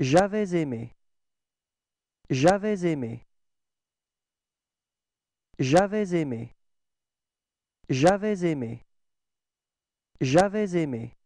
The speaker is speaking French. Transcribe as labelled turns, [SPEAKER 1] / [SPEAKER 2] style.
[SPEAKER 1] J'avais aimé. J'avais aimé. J'avais aimé. J'avais aimé. J'avais aimé.